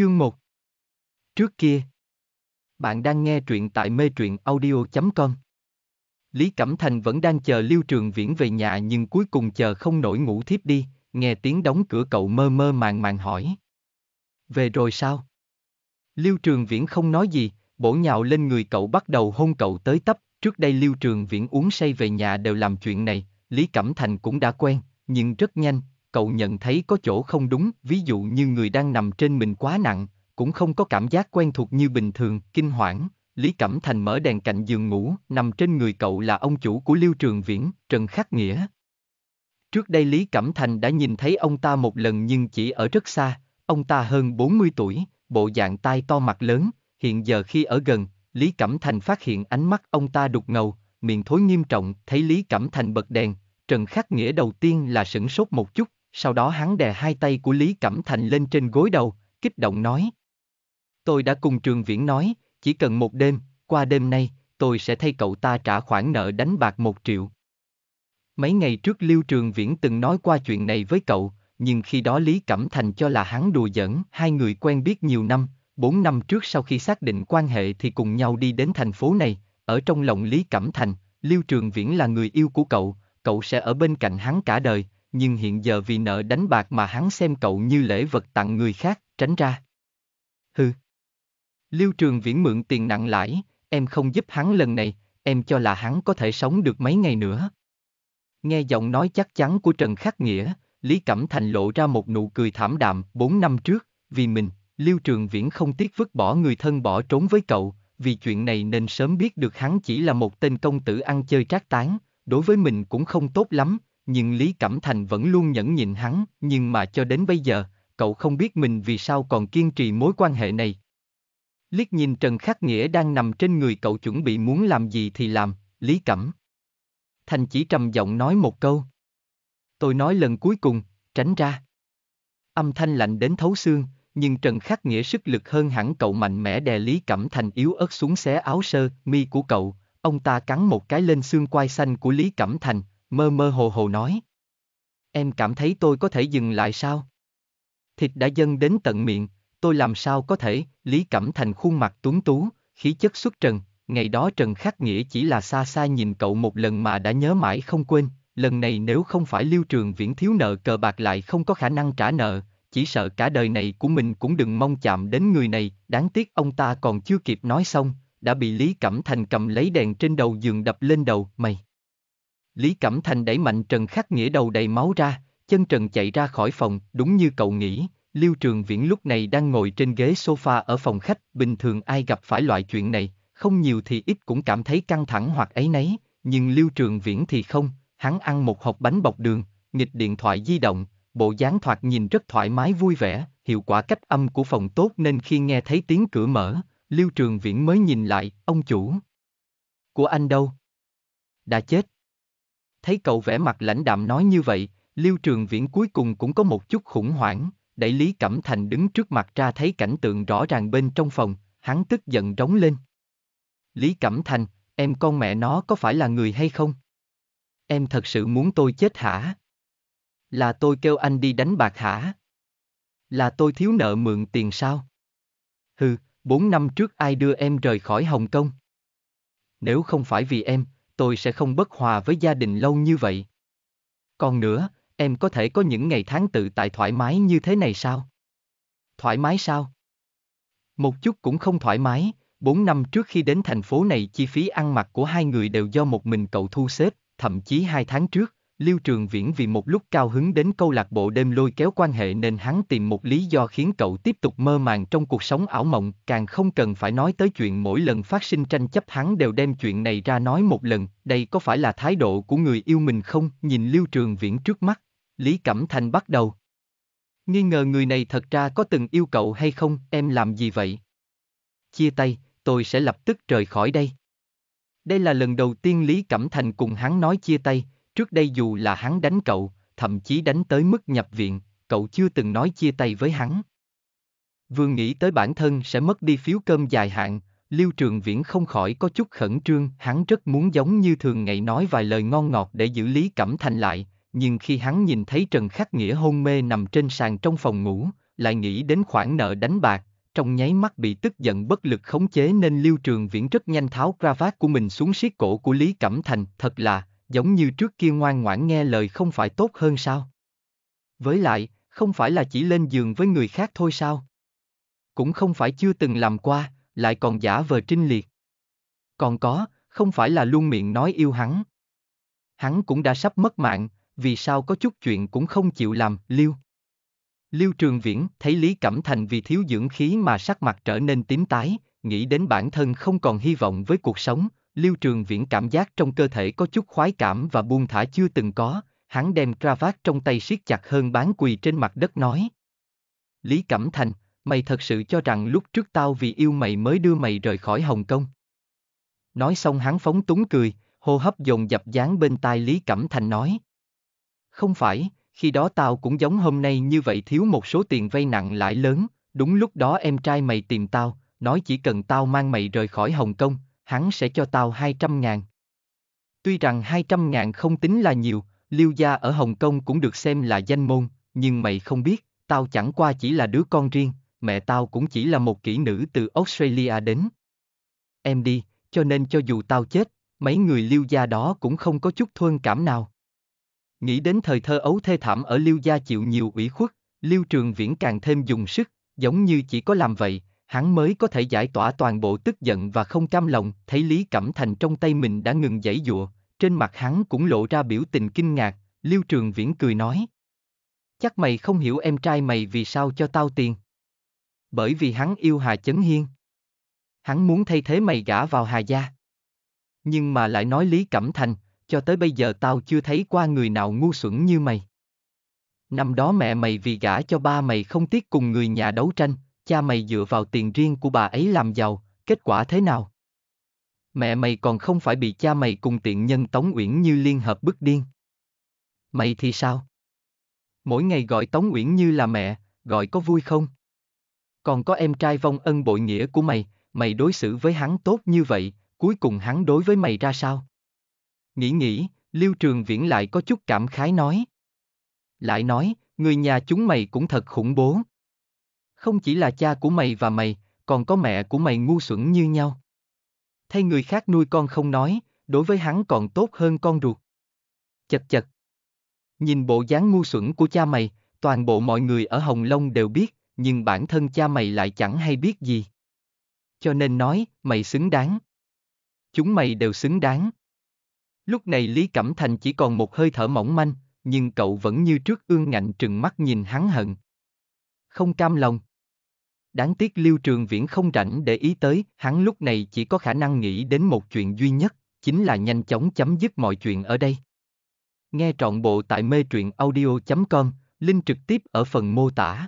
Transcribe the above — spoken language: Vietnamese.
Chương 1 Trước kia Bạn đang nghe truyện tại mê truyện audio.com Lý Cẩm Thành vẫn đang chờ Lưu Trường Viễn về nhà nhưng cuối cùng chờ không nổi ngủ thiếp đi, nghe tiếng đóng cửa cậu mơ mơ màng màng hỏi. Về rồi sao? Lưu Trường Viễn không nói gì, bổ nhào lên người cậu bắt đầu hôn cậu tới tấp, trước đây Lưu Trường Viễn uống say về nhà đều làm chuyện này, Lý Cẩm Thành cũng đã quen, nhưng rất nhanh, cậu nhận thấy có chỗ không đúng, ví dụ như người đang nằm trên mình quá nặng, cũng không có cảm giác quen thuộc như bình thường, kinh hoảng. Lý Cẩm Thành mở đèn cạnh giường ngủ, nằm trên người cậu là ông chủ của lưu Trường Viễn, Trần Khắc Nghĩa. Trước đây Lý Cẩm Thành đã nhìn thấy ông ta một lần nhưng chỉ ở rất xa, ông ta hơn 40 tuổi, bộ dạng tai to mặt lớn, hiện giờ khi ở gần, Lý Cẩm Thành phát hiện ánh mắt ông ta đục ngầu, miệng thối nghiêm trọng, thấy Lý Cẩm Thành bật đèn, Trần Khắc Nghĩa đầu tiên là sửng sốt một chút, sau đó hắn đè hai tay của Lý Cẩm Thành lên trên gối đầu, kích động nói. Tôi đã cùng Trường Viễn nói, chỉ cần một đêm, qua đêm nay, tôi sẽ thay cậu ta trả khoản nợ đánh bạc một triệu. Mấy ngày trước Lưu Trường Viễn từng nói qua chuyện này với cậu, nhưng khi đó Lý Cẩm Thành cho là hắn đùa giỡn, hai người quen biết nhiều năm, bốn năm trước sau khi xác định quan hệ thì cùng nhau đi đến thành phố này, ở trong lòng Lý Cẩm Thành, Lưu Trường Viễn là người yêu của cậu, cậu sẽ ở bên cạnh hắn cả đời, nhưng hiện giờ vì nợ đánh bạc mà hắn xem cậu như lễ vật tặng người khác, tránh ra. Hừ. Lưu Trường Viễn mượn tiền nặng lãi, em không giúp hắn lần này, em cho là hắn có thể sống được mấy ngày nữa. Nghe giọng nói chắc chắn của Trần Khắc Nghĩa, Lý Cẩm Thành lộ ra một nụ cười thảm đạm, bốn năm trước, vì mình, Lưu Trường Viễn không tiếc vứt bỏ người thân bỏ trốn với cậu, vì chuyện này nên sớm biết được hắn chỉ là một tên công tử ăn chơi trác tán, đối với mình cũng không tốt lắm, nhưng Lý Cẩm Thành vẫn luôn nhẫn nhịn hắn, nhưng mà cho đến bây giờ, cậu không biết mình vì sao còn kiên trì mối quan hệ này. Liếc nhìn Trần Khắc Nghĩa đang nằm trên người cậu chuẩn bị muốn làm gì thì làm, Lý Cẩm. Thành chỉ trầm giọng nói một câu. Tôi nói lần cuối cùng, tránh ra. Âm thanh lạnh đến thấu xương, nhưng Trần Khắc Nghĩa sức lực hơn hẳn cậu mạnh mẽ đè Lý Cẩm Thành yếu ớt xuống xé áo sơ, mi của cậu, ông ta cắn một cái lên xương quai xanh của Lý Cẩm Thành, mơ mơ hồ hồ nói. Em cảm thấy tôi có thể dừng lại sao? Thịt đã dâng đến tận miệng, tôi làm sao có thể, Lý Cẩm Thành khuôn mặt tuấn tú, khí chất xuất trần, ngày đó Trần Khắc Nghĩa chỉ là xa xa nhìn cậu một lần mà đã nhớ mãi không quên, lần này nếu không phải lưu trường viễn thiếu nợ cờ bạc lại không có khả năng trả nợ, chỉ sợ cả đời này của mình cũng đừng mong chạm đến người này, đáng tiếc ông ta còn chưa kịp nói xong, đã bị Lý Cẩm Thành cầm lấy đèn trên đầu giường đập lên đầu, mày. Lý Cẩm Thành đẩy mạnh Trần Khắc Nghĩa đầu đầy máu ra, chân trần chạy ra khỏi phòng, đúng như cậu nghĩ, Lưu Trường Viễn lúc này đang ngồi trên ghế sofa ở phòng khách, bình thường ai gặp phải loại chuyện này, không nhiều thì ít cũng cảm thấy căng thẳng hoặc ấy nấy, nhưng Lưu Trường Viễn thì không, hắn ăn một hộp bánh bọc đường, nghịch điện thoại di động, bộ dáng thoạt nhìn rất thoải mái vui vẻ, hiệu quả cách âm của phòng tốt nên khi nghe thấy tiếng cửa mở, Lưu Trường Viễn mới nhìn lại, ông chủ. Của anh đâu? Đã chết thấy cậu vẻ mặt lãnh đạm nói như vậy, Lưu Trường Viễn cuối cùng cũng có một chút khủng hoảng, đẩy Lý Cẩm Thành đứng trước mặt ra thấy cảnh tượng rõ ràng bên trong phòng, hắn tức giận rống lên. Lý Cẩm Thành, em con mẹ nó có phải là người hay không? Em thật sự muốn tôi chết hả? Là tôi kêu anh đi đánh bạc hả? Là tôi thiếu nợ mượn tiền sao? Hừ, bốn năm trước ai đưa em rời khỏi Hồng Kông? Nếu không phải vì em, tôi sẽ không bất hòa với gia đình lâu như vậy. Còn nữa, em có thể có những ngày tháng tự tại thoải mái như thế này sao? Thoải mái sao? Một chút cũng không thoải mái, bốn năm trước khi đến thành phố này chi phí ăn mặc của hai người đều do một mình cậu thu xếp, thậm chí hai tháng trước, Lưu Trường Viễn vì một lúc cao hứng đến câu lạc bộ đêm lôi kéo quan hệ nên hắn tìm một lý do khiến cậu tiếp tục mơ màng trong cuộc sống ảo mộng, càng không cần phải nói tới chuyện mỗi lần phát sinh tranh chấp hắn đều đem chuyện này ra nói một lần, đây có phải là thái độ của người yêu mình không? Nhìn Lưu Trường Viễn trước mắt, Lý Cẩm Thanh bắt đầu. Nghi ngờ người này thật ra có từng yêu cậu hay không, em làm gì vậy? Chia tay, tôi sẽ lập tức rời khỏi đây. Đây là lần đầu tiên Lý Cẩm Thành cùng hắn nói chia tay, Trước đây dù là hắn đánh cậu, thậm chí đánh tới mức nhập viện, cậu chưa từng nói chia tay với hắn. Vừa nghĩ tới bản thân sẽ mất đi phiếu cơm dài hạn, Lưu Trường Viễn không khỏi có chút khẩn trương, hắn rất muốn giống như thường ngày nói vài lời ngon ngọt để giữ Lý Cẩm Thành lại, nhưng khi hắn nhìn thấy Trần Khắc Nghĩa hôn mê nằm trên sàn trong phòng ngủ, lại nghĩ đến khoản nợ đánh bạc, trong nháy mắt bị tức giận bất lực khống chế nên Lưu Trường Viễn rất nhanh tháo cravat của mình xuống siết cổ của Lý Cẩm Thành, thật là, giống như trước kia ngoan ngoãn nghe lời không phải tốt hơn sao? Với lại, không phải là chỉ lên giường với người khác thôi sao? Cũng không phải chưa từng làm qua, lại còn giả vờ trinh liệt. Còn có, không phải là luôn miệng nói yêu hắn. Hắn cũng đã sắp mất mạng, vì sao có chút chuyện cũng không chịu làm, liêu. Liêu Trường Viễn thấy Lý Cẩm Thành vì thiếu dưỡng khí mà sắc mặt trở nên tím tái, nghĩ đến bản thân không còn hy vọng với cuộc sống, Lưu Trường Viễn cảm giác trong cơ thể có chút khoái cảm và buông thả chưa từng có, hắn đem cravat trong tay siết chặt hơn bán quỳ trên mặt đất nói. Lý Cẩm Thành, mày thật sự cho rằng lúc trước tao vì yêu mày mới đưa mày rời khỏi Hồng Kông. Nói xong hắn phóng túng cười, hô hấp dồn dập dán bên tai Lý Cẩm Thành nói. Không phải, khi đó tao cũng giống hôm nay như vậy thiếu một số tiền vay nặng lãi lớn, đúng lúc đó em trai mày tìm tao, nói chỉ cần tao mang mày rời khỏi Hồng Kông, hắn sẽ cho tao 200 ngàn. Tuy rằng 200 ngàn không tính là nhiều, lưu Gia ở Hồng Kông cũng được xem là danh môn, nhưng mày không biết, tao chẳng qua chỉ là đứa con riêng, mẹ tao cũng chỉ là một kỹ nữ từ Australia đến. Em đi, cho nên cho dù tao chết, mấy người lưu Gia đó cũng không có chút thương cảm nào. Nghĩ đến thời thơ ấu thê thảm ở lưu Gia chịu nhiều ủy khuất, lưu Trường Viễn càng thêm dùng sức, giống như chỉ có làm vậy, hắn mới có thể giải tỏa toàn bộ tức giận và không cam lòng, thấy Lý Cẩm Thành trong tay mình đã ngừng giãy dụa, trên mặt hắn cũng lộ ra biểu tình kinh ngạc, Lưu Trường Viễn cười nói. Chắc mày không hiểu em trai mày vì sao cho tao tiền. Bởi vì hắn yêu Hà Chấn Hiên. Hắn muốn thay thế mày gả vào Hà Gia. Nhưng mà lại nói Lý Cẩm Thành, cho tới bây giờ tao chưa thấy qua người nào ngu xuẩn như mày. Năm đó mẹ mày vì gả cho ba mày không tiếc cùng người nhà đấu tranh, cha mày dựa vào tiền riêng của bà ấy làm giàu, kết quả thế nào? Mẹ mày còn không phải bị cha mày cùng tiện nhân Tống Uyển Như liên hợp bức điên. Mày thì sao? Mỗi ngày gọi Tống Uyển Như là mẹ, gọi có vui không? Còn có em trai vong ân bội nghĩa của mày, mày đối xử với hắn tốt như vậy, cuối cùng hắn đối với mày ra sao? Nghĩ nghĩ, Lưu Trường Viễn lại có chút cảm khái nói. Lại nói, người nhà chúng mày cũng thật khủng bố. Không chỉ là cha của mày và mày, còn có mẹ của mày ngu xuẩn như nhau. Thay người khác nuôi con không nói, đối với hắn còn tốt hơn con ruột. Chật chật. Nhìn bộ dáng ngu xuẩn của cha mày, toàn bộ mọi người ở Hồng Long đều biết, nhưng bản thân cha mày lại chẳng hay biết gì. Cho nên nói, mày xứng đáng. Chúng mày đều xứng đáng. Lúc này Lý Cẩm Thành chỉ còn một hơi thở mỏng manh, nhưng cậu vẫn như trước ương ngạnh trừng mắt nhìn hắn hận. Không cam lòng. Đáng tiếc Lưu Trường Viễn không rảnh để ý tới, hắn lúc này chỉ có khả năng nghĩ đến một chuyện duy nhất, chính là nhanh chóng chấm dứt mọi chuyện ở đây. Nghe trọn bộ tại mê truyện audio.com, link trực tiếp ở phần mô tả.